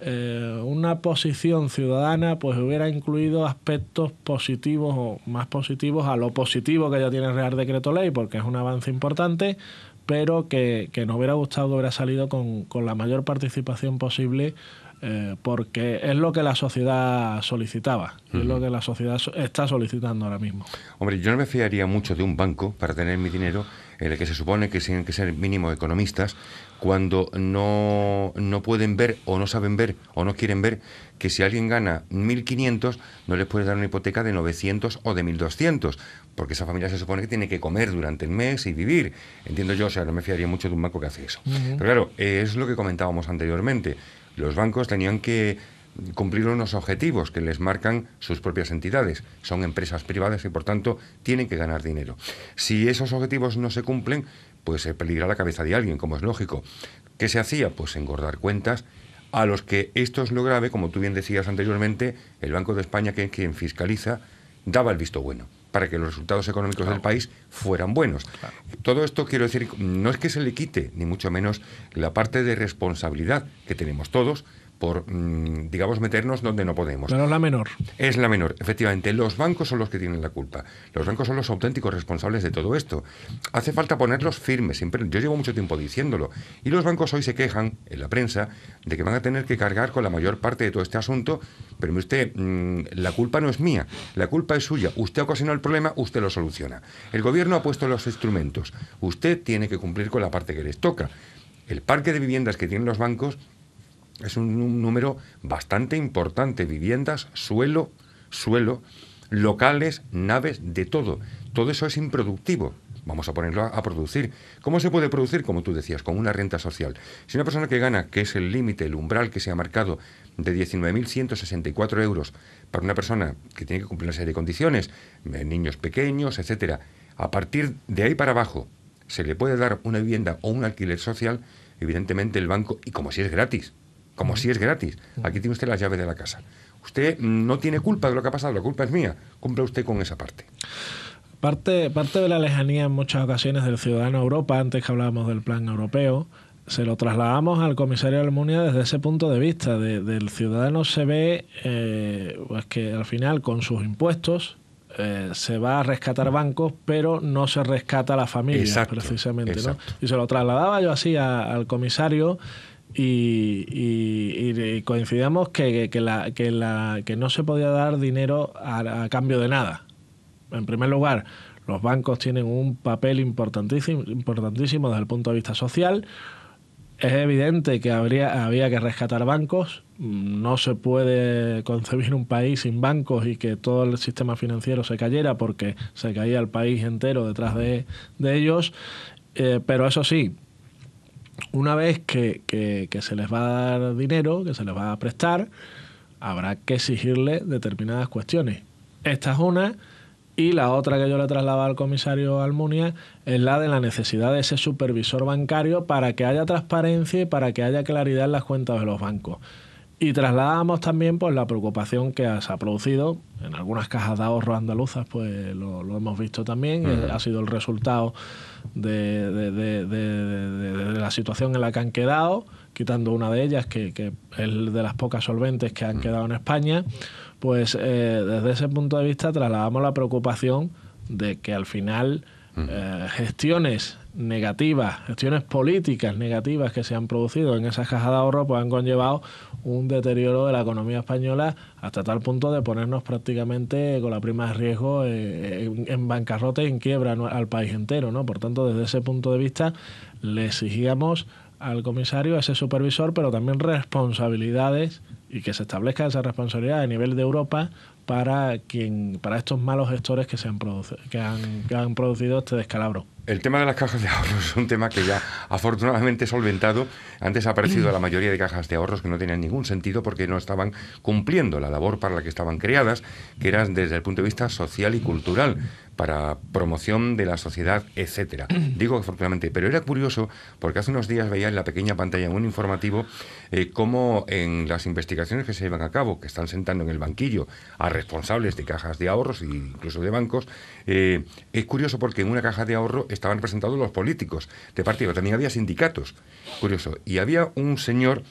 eh, una posición ciudadana pues hubiera incluido aspectos positivos o más positivos a lo positivo que ya tiene el Real Decreto Ley, porque es un avance importante, pero que, que nos hubiera gustado que hubiera salido con, con la mayor participación posible eh, porque es lo que la sociedad solicitaba, es lo que la sociedad está solicitando ahora mismo. Hombre, yo no me fiaría mucho de un banco para tener mi dinero en el que se supone que tienen que ser mínimo economistas, cuando no, pueden ver o no saben ver o no quieren ver que si alguien gana 1.500 no les puede dar una hipoteca de 900 o de 1.200, porque esa familia se supone que tiene que comer durante el mes y vivir. Entiendo yo, o sea, no me fiaría mucho de un banco que hace eso. Pero claro, es lo que comentábamos anteriormente. Los bancos tenían que cumplir unos objetivos que les marcan sus propias entidades. Son empresas privadas y por tanto tienen que ganar dinero. Si esos objetivos no se cumplen, pues peligrar la cabeza de alguien, como es lógico. ¿Qué se hacía? Pues engordar cuentas a los que esto es lo grave, como tú bien decías anteriormente, el Banco de España, que es quien fiscaliza, daba el visto bueno para que los resultados económicos del país fueran buenos. Todo esto quiero decir, no es que se le quite, ni mucho menos, la parte de responsabilidad que tenemos todos por, mm, digamos, meternos donde no podemos. Pero la menor. Es la menor, efectivamente. Los bancos son los que tienen la culpa. Los bancos son los auténticos responsables de todo esto. Hace falta ponerlos firmes. yo llevo mucho tiempo diciéndolo. Y los bancos hoy se quejan en la prensa de que van a tener que cargar con la mayor parte de todo este asunto. Pero usted, mm, la culpa no es mía, la culpa es suya. Usted ha ocasionado el problema, usted lo soluciona. El gobierno ha puesto los instrumentos. Usted tiene que cumplir con la parte que les toca. El parque de viviendas que tienen los bancos es un número bastante importante, viviendas, suelo, suelo, locales, naves, de todo. Todo eso es improductivo. Vamos a ponerlo a, producir. ¿Cómo se puede producir? Como tú decías, con una renta social. Si una persona que gana, que es el límite, el umbral que se ha marcado de 19.164 euros para una persona que tiene que cumplir una serie de condiciones, eh, niños pequeños, etcétera, a partir de ahí para abajo se le puede dar una vivienda o un alquiler social, evidentemente el banco, y como si es gratis, como si es gratis. Aquí tiene usted la llave de la casa. Usted no tiene culpa de lo que ha pasado, la culpa es mía. Cumpla usted con esa parte. Parte, parte de la lejanía en muchas ocasiones del ciudadano a Europa, antes que hablábamos del plan europeo, se lo trasladamos al comisario Almunia desde ese punto de vista. del ciudadano se ve eh, pues que al final con sus impuestos eh, se va a rescatar bancos, pero no se rescata la familia, precisamente. ¿no? Y se lo trasladaba yo así al comisario y, y, coincidamos que, que, la, que, la, que, no se podía dar dinero a, cambio de nada. En primer lugar, los bancos tienen un papel importantísimo, importantísimo desde el punto de vista social. Es evidente que habría, había que rescatar bancos. No se puede concebir un país sin bancos y que todo el sistema financiero se cayera porque se caía el país entero detrás de, de ellos. Eh, pero eso sí, una vez que, se les va a dar dinero, que se les va a prestar, habrá que exigirle determinadas cuestiones. Esta es una y la otra que yo le traslado al comisario Almunia es la de la necesidad de ese supervisor bancario para que haya transparencia y para que haya claridad en las cuentas de los bancos. Y trasladamos también pues, la preocupación que se ha producido en algunas cajas de ahorro andaluzas, pues lo, hemos visto también, eh, ha sido el resultado de, la situación en la que han quedado, quitando una de ellas, que, que es de las pocas solventes que han quedado en España, pues eh, desde ese punto de vista trasladamos la preocupación de que al final eh, gestiones negativas, gestiones políticas negativas que se han producido en esas cajas de ahorro, pues han conllevado un deterioro de la economía española hasta tal punto de ponernos prácticamente con la prima de riesgo eh, en, bancarrote bancarrota y en quiebra al país entero. ¿no? Por tanto, desde ese punto de vista, le exigíamos al comisario, a ese supervisor, pero también responsabilidades y que se establezca esa responsabilidad a nivel de Europa para, quien, para estos malos gestores que, se han, que han, que han producido este descalabro. El tema de las cajas de ahorros es un tema que ya afortunadamente solventado. Antes ha aparecido la mayoría de cajas de ahorros que no tenían ningún sentido porque no estaban cumpliendo la labor para la que estaban creadas, que eran desde el punto de vista social y cultural para promoción de la sociedad, etcétera. <clears throat> Digo afortunadamente, pero era curioso porque hace unos días veía en la pequeña pantalla en un informativo eh, cómo en las investigaciones que se llevan a cabo, que están sentando en el banquillo a responsables de cajas de ahorros e incluso de bancos, eh, es curioso porque en una caja de ahorro estaban representados los políticos de partido, también había sindicatos, curioso, y había un señor,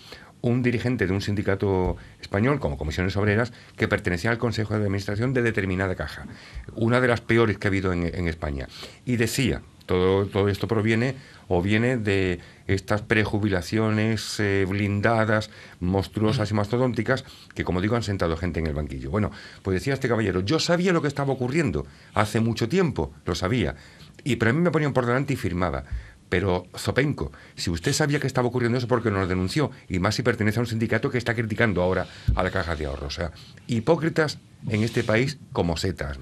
un dirigente de un sindicato español, como Comisiones Obreras, que pertenecía al Consejo de Administración de determinada caja, una de las peores que ha habido en, España, y decía, todo, todo esto proviene o viene de estas prejubilaciones eh, blindadas, monstruosas y mastodónticas, que como digo han sentado gente en el banquillo. Bueno, pues decía este caballero, yo sabía lo que estaba ocurriendo hace mucho tiempo, lo sabía, y para mí me ponían por delante y firmaba. Pero, Zopenco, si usted sabía que estaba ocurriendo eso, porque nos denunció? Y más si pertenece a un sindicato que está criticando ahora a la caja de ahorro... O sea, hipócritas en este país como setas,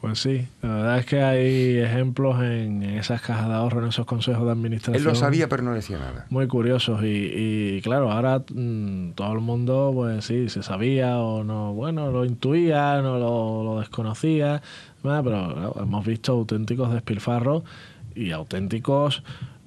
Pues sí, la verdad es que hay ejemplos en, esas cajas de ahorro, en esos consejos de administración. Él lo sabía, pero no decía nada. Muy curiosos. Y, claro, ahora mm, todo el mundo, pues sí, se sabía o no, bueno, lo intuía, no lo, lo desconocía pero hemos visto auténticos despilfarros y auténticos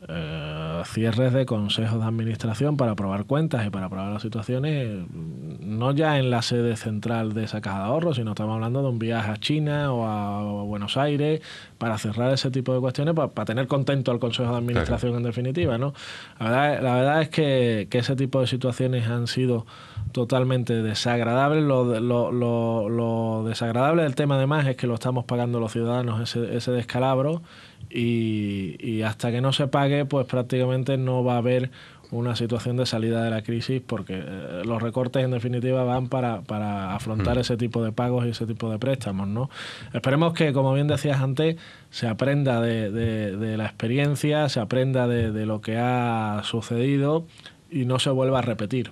eh, cierres de consejos de administración para aprobar cuentas y para aprobar las situaciones, mm, no ya en la sede central de esa caja de ahorros, sino estamos hablando de un viaje a China o a Buenos Aires para cerrar ese tipo de cuestiones, para, tener contento al consejo de administración en definitiva. ¿no? La, verdad, es que, ese tipo de situaciones han sido totalmente desagradables. Lo, desagradable del tema además es que lo estamos pagando los ciudadanos ese, ese descalabro y, hasta que no se pague, pues prácticamente no va a haber una situación de salida de la crisis porque eh, los recortes en definitiva van para, afrontar hmm. ese tipo de pagos y ese tipo de préstamos. ¿no? Esperemos que, como bien decías antes, se aprenda de, la experiencia, se aprenda de, lo que ha sucedido y no se vuelva a repetir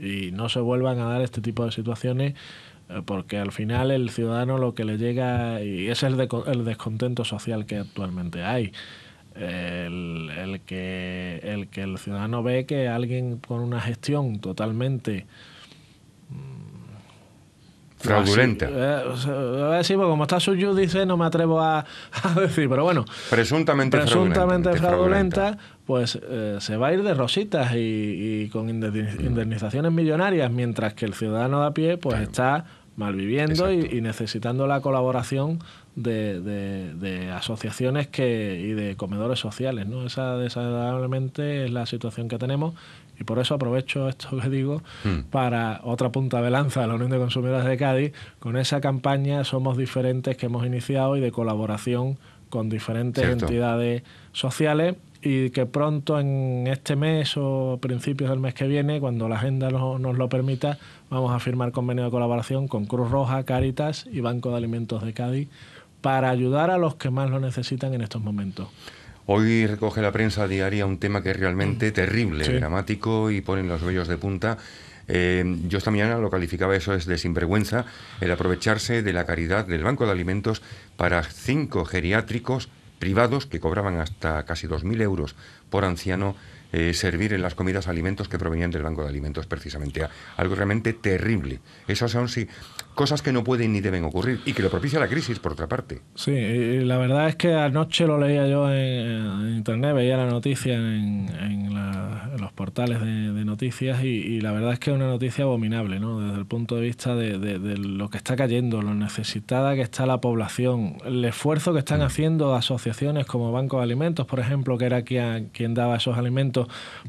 y no se vuelvan a dar este tipo de situaciones eh, porque al final el ciudadano lo que le llega, y es el, descontento social que actualmente hay, el, que, el que el ciudadano ve que alguien con una gestión totalmente... Mm, fraudulenta. Eh, sí, como está su dice, no me atrevo <laughs> a, decir, pero bueno. Presuntamente, presuntamente fraudulenta, pues eh, se va a ir de rositas y, con mm. indemnizaciones millonarias, mientras que el ciudadano de a pie, pues está malviviendo y, necesitando la colaboración de, asociaciones y de comedores sociales. ¿no? Esa desagradablemente es la situación que tenemos y por eso aprovecho esto que digo hmm. para otra punta de lanza de la Unión de Consumidores de Cádiz con esa campaña Somos Diferentes que hemos iniciado y de colaboración con diferentes entidades sociales y que pronto en este mes o principios del mes que viene, cuando la agenda nos lo permita, vamos a firmar convenio de colaboración con Cruz Roja, Caritas y Banco de Alimentos de Cádiz para ayudar a los que más lo necesitan en estos momentos. Hoy recoge la prensa diaria un tema que es realmente mm. terrible, dramático y ponen los vellos de punta. Eh, yo esta mañana lo calificaba eso es de sinvergüenza, el aprovecharse de la caridad del Banco de Alimentos para cinco geriátricos privados que cobraban hasta casi 2.000 euros por anciano eh, servir en las comidas alimentos que provenían del Banco de Alimentos, precisamente. Algo realmente terrible. Esas son sí, cosas que no pueden ni deben ocurrir y que lo propicia la crisis, por otra parte. Sí, la verdad es que anoche lo leía yo en, internet, veía la noticia en, los portales de, noticias y, la verdad es que es una noticia abominable, ¿no? Desde el punto de vista de, lo que está cayendo, lo necesitada que está la población, el esfuerzo que están mm. haciendo asociaciones como Banco de Alimentos, por ejemplo, que era quien daba esos alimentos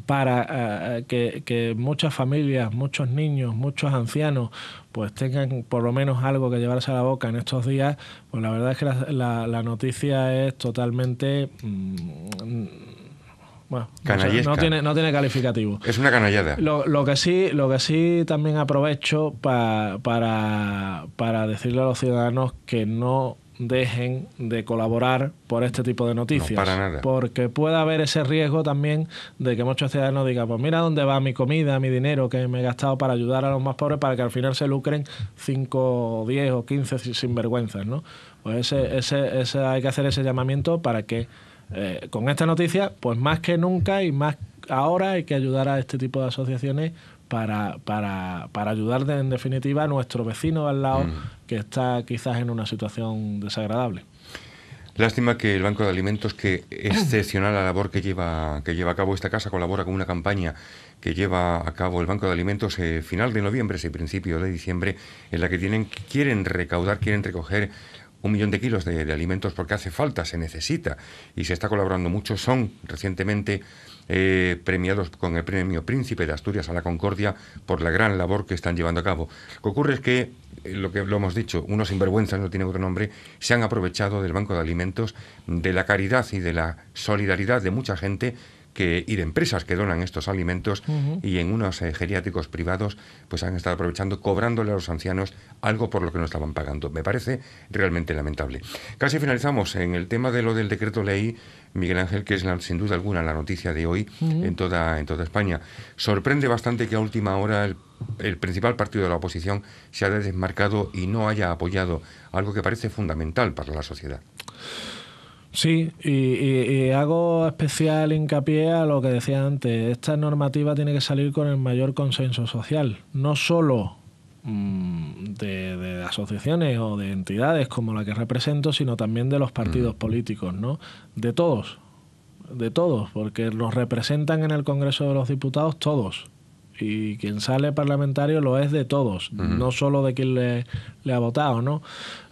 para eh, eh, que, muchas familias, muchos niños, muchos ancianos, pues tengan por lo menos algo que llevarse a la boca en estos días, pues la verdad es que la, noticia es totalmente... Mm, mm, bueno, no tiene, calificativo. Es una canallada. Lo, que, sí, lo que sí también aprovecho para, para decirle a los ciudadanos que no dejen de colaborar por este tipo de noticias. Porque puede haber ese riesgo también de que muchos ciudadanos digan, pues mira dónde va mi comida, mi dinero que me he gastado para ayudar a los más pobres para que al final se lucren 5, 10 o 15 sinvergüenzas, ¿no? Pues ese, ese, ese, hay que hacer ese llamamiento para que eh, con esta noticia, pues más que nunca y más ahora hay que ayudar a este tipo de asociaciones para, para, para ayudar en definitiva a nuestro vecino al lado que está quizás en una situación desagradable. Lástima que el Banco de Alimentos, que excepcional la labor que lleva, que lleva a cabo esta casa, colabora con una campaña que lleva a cabo el Banco de Alimentos eh, final de noviembre y principio de diciembre, en la que tienen, quieren recaudar, quieren recoger un millón de kilos de, de alimentos porque hace falta, se necesita y se está colaborando mucho. Son recientemente premiados con el premio Príncipe de Asturias a la Concordia por la gran labor que están llevando a cabo. Lo que ocurre es que, eh, lo que lo hemos dicho, unos sinvergüenzas, no tiene otro nombre, se han aprovechado del Banco de Alimentos, de la caridad y de la solidaridad de mucha gente que, y de empresas que donan estos alimentos y en unos eh, geriátricos privados pues han estado aprovechando, cobrándole a los ancianos algo por lo que no estaban pagando. Me parece realmente lamentable. Casi finalizamos en el tema de lo del decreto ley, Miguel Ángel, que es sin duda alguna la noticia de hoy en, toda, en toda España. Sorprende bastante que a última hora el principal partido de la oposición se haya desmarcado y no haya apoyado algo que parece fundamental para la sociedad. Sí, y, hago especial hincapié a lo que decía antes. Esta normativa tiene que salir con el mayor consenso social, no solo mm, de, asociaciones o de entidades como la que represento, sino también de los partidos políticos, ¿no? De todos, de todos, porque los representan en el Congreso de los Diputados todos y quien sale parlamentario lo es de todos, no solo de quien le, ha votado, ¿no?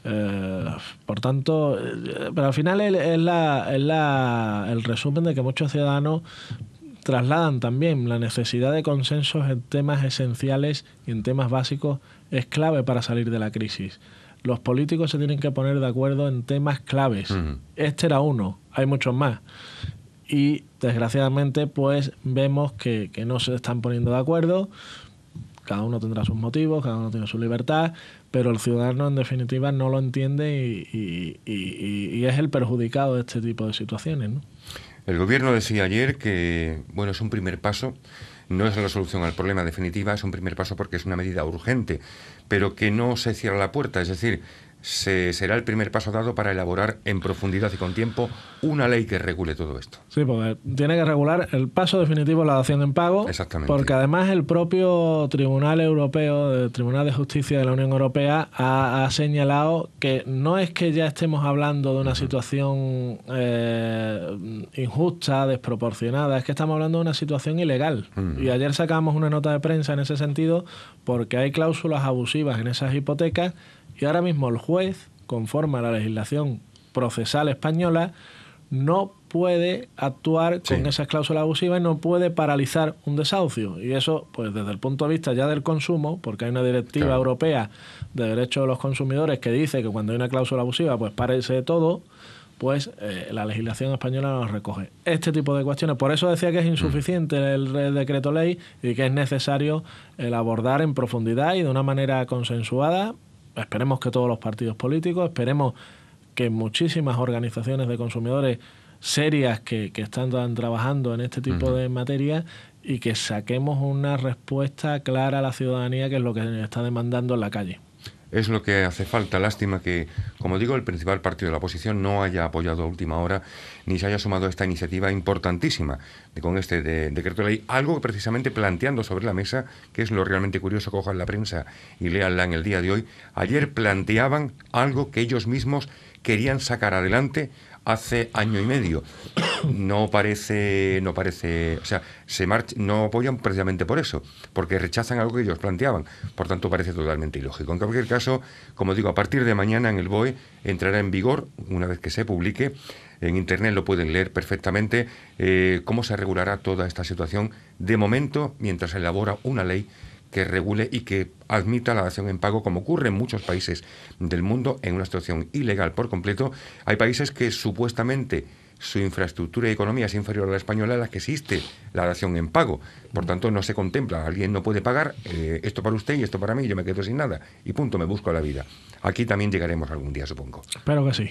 Eh, por tanto, eh, pero al final es, la, la, el resumen de que muchos ciudadanos trasladan también la necesidad de consensos en temas esenciales y en temas básicos es clave para salir de la crisis. Los políticos se tienen que poner de acuerdo en temas claves. Este era uno, hay muchos más y desgraciadamente pues vemos que, no se están poniendo de acuerdo, cada uno tendrá sus motivos, cada uno tiene su libertad, pero el ciudadano en definitiva no lo entiende y, es el perjudicado de este tipo de situaciones. El gobierno decía ayer que bueno es un primer paso, no es la solución al problema definitiva, es un primer paso porque es una medida urgente, pero que no se cierra la puerta, es decir, será el primer paso dado para elaborar en profundidad y con tiempo una ley que regule todo esto. Sí, porque tiene que regular el paso definitivo de la dación en pago. Exactamente. Porque además el propio Tribunal Europeo, el Tribunal de Justicia de la Unión Europea, ha, señalado que no es que ya estemos hablando de una situación eh, injusta, desproporcionada, es que estamos hablando de una situación ilegal. Y ayer sacamos una nota de prensa en ese sentido porque hay cláusulas abusivas en esas hipotecas y ahora mismo el juez, conforme a la legislación procesal española, no puede actuar con esas cláusulas abusivas y no puede paralizar un desahucio. Y eso, pues desde el punto de vista ya del consumo, porque hay una directiva europea de derechos de los consumidores que dice que cuando hay una cláusula abusiva, pues párese de todo, pues eh, la legislación española nos recoge. Este tipo de cuestiones. Por eso decía que es mm. insuficiente el, el decreto ley y que es necesario el abordar en profundidad y de una manera consensuada esperemos que todos los partidos políticos, esperemos que muchísimas organizaciones de consumidores serias que, que están trabajando en este tipo de materia y que saquemos una respuesta clara a la ciudadanía que es lo que está demandando en la calle es lo que hace falta. Lástima que, como digo, el principal partido de la oposición no haya apoyado a última hora ni se haya sumado a esta iniciativa importantísima con este decreto de ley. Algo precisamente planteando sobre la mesa, que es lo realmente curioso, cojan la prensa y leanla en el día de hoy. Ayer planteaban algo que ellos mismos querían sacar adelante hace año y medio. <coughs> No parece, no parece, o sea, se marcha, no apoyan precisamente por eso, porque rechazan algo que ellos planteaban. Por tanto, parece totalmente ilógico. En cualquier caso, como digo, a partir de mañana en el BOE entrará en vigor, una vez que se publique, en Internet lo pueden leer perfectamente, eh, cómo se regulará toda esta situación de momento mientras se elabora una ley que regule y que admita la dación en pago, como ocurre en muchos países del mundo, en una situación ilegal por completo. Hay países que supuestamente su infraestructura y economía es inferior a la española en la que existe la dación en pago. Por tanto, no se contempla. Alguien no puede pagar eh, esto para usted y esto para mí, yo me quedo sin nada. Y punto, me busco la vida. Aquí también llegaremos algún día, supongo. Claro que sí.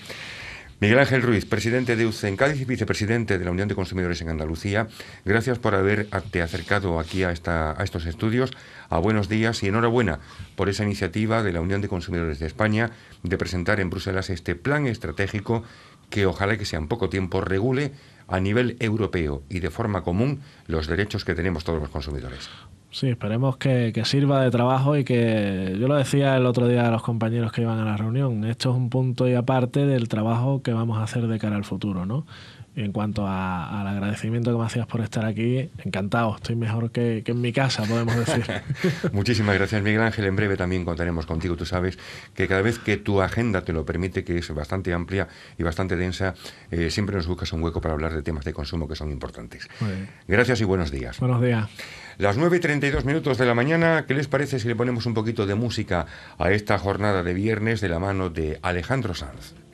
Miguel Ángel Ruiz, presidente de UCE en Cádiz y vicepresidente de la Unión de Consumidores en Andalucía, gracias por haberte acercado aquí a, esta, a estos estudios. A buenos días y enhorabuena por esa iniciativa de la Unión de Consumidores de España de presentar en Bruselas este plan estratégico que ojalá que sea en poco tiempo regule a nivel europeo y de forma común los derechos que tenemos todos los consumidores. Sí, esperemos que, que, sirva de trabajo y que yo lo decía el otro día a los compañeros que iban a la reunión, esto es un punto y aparte del trabajo que vamos a hacer de cara al futuro, ¿no? en cuanto al agradecimiento que me hacías por estar aquí, encantado, estoy mejor que, que en mi casa, podemos decir. <laughs> Muchísimas gracias, Miguel Ángel. En breve también contaremos contigo. Tú sabes que cada vez que tu agenda te lo permite, que es bastante amplia y bastante densa, eh, siempre nos buscas un hueco para hablar de temas de consumo que son importantes. Gracias y buenos días. Buenos días. Las 9.32 y minutos de la mañana, ¿qué les parece si le ponemos un poquito de música a esta jornada de viernes de la mano de Alejandro Sanz?